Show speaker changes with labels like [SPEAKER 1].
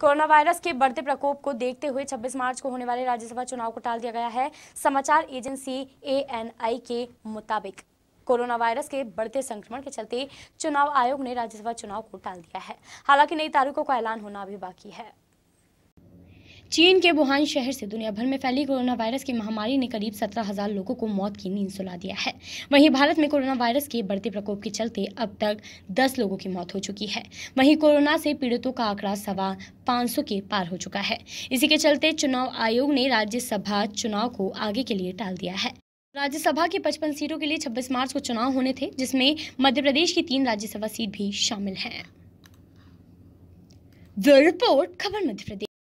[SPEAKER 1] Corona virus के बढ़ते प्रकोप को देखते हुए 26 मार्च को होने वाले राज्यसभा चुनाव को टाल दिया गया है समाचार एजेंसी एएनआई के मुताबिक कोरोना वायरस के बढ़ते संक्रमण के चलते चुनाव आयोग ने राज्यसभा चुनाव को टाल दिया है हालांकि नई तारीखों का ऐलान होना भी बाकी है चीन के वुहान शहर से दुनिया भर में फैली कोरोना वायरस की महामारी ने करीब सत्रह हजार लोगों को मौत की नींद सुला दिया है वहीं भारत में कोरोना वायरस के बढ़ते प्रकोप के चलते अब तक दस लोगों की मौत हो चुकी है वहीं कोरोना से पीड़ितों का आंकड़ा सवा पाँच सौ के पार हो चुका है इसी के चलते चुनाव आयोग ने राज्यसभा चुनाव को आगे के लिए टाल दिया है राज्यसभा की 55 सीटों के लिए 26 मार्च को चुनाव होने थे जिसमें मध्य प्रदेश की तीन राज्यसभा सीट भी शामिल हैं।
[SPEAKER 2] द
[SPEAKER 3] रिपोर्ट खबर मध्य प्रदेश